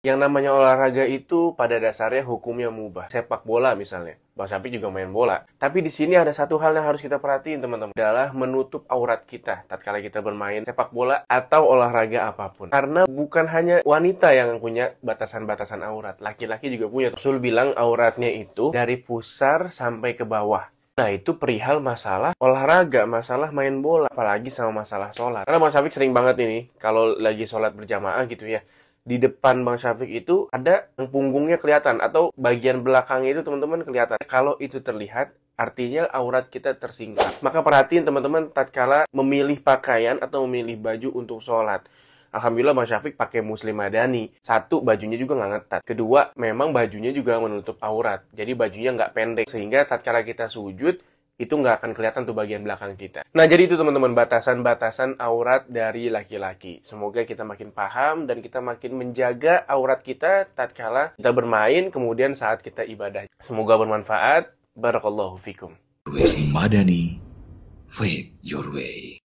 Yang namanya olahraga itu pada dasarnya hukumnya mubah. Sepak bola misalnya. Bang Sapi juga main bola. Tapi di sini ada satu hal yang harus kita perhatiin teman-teman. Adalah menutup aurat kita tatkala kita bermain sepak bola atau olahraga apapun. Karena bukan hanya wanita yang punya batasan-batasan aurat. Laki-laki juga punya. Rasul bilang auratnya itu dari pusar sampai ke bawah. Nah itu perihal masalah olahraga, masalah main bola, apalagi sama masalah sholat. Karena Mas Sapi sering banget ini, kalau lagi sholat berjamaah gitu ya, di depan Bang Syafiq itu ada yang punggungnya kelihatan atau bagian belakangnya itu teman-teman kelihatan. Kalau itu terlihat, artinya aurat kita tersingkat. Maka perhatiin teman-teman tatkala memilih pakaian atau memilih baju untuk sholat. Alhamdulillah Bang Syafiq pakai muslim madani. Satu, bajunya juga nggak ngetat. Kedua, memang bajunya juga menutup aurat. Jadi bajunya nggak pendek. Sehingga tatkala kita sujud, itu nggak akan kelihatan tuh bagian belakang kita. Nah, jadi itu teman-teman batasan-batasan aurat dari laki-laki. Semoga kita makin paham dan kita makin menjaga aurat kita tatkala kita bermain kemudian saat kita ibadah. Semoga bermanfaat. Barakallahu fikum. Madani, Your Way.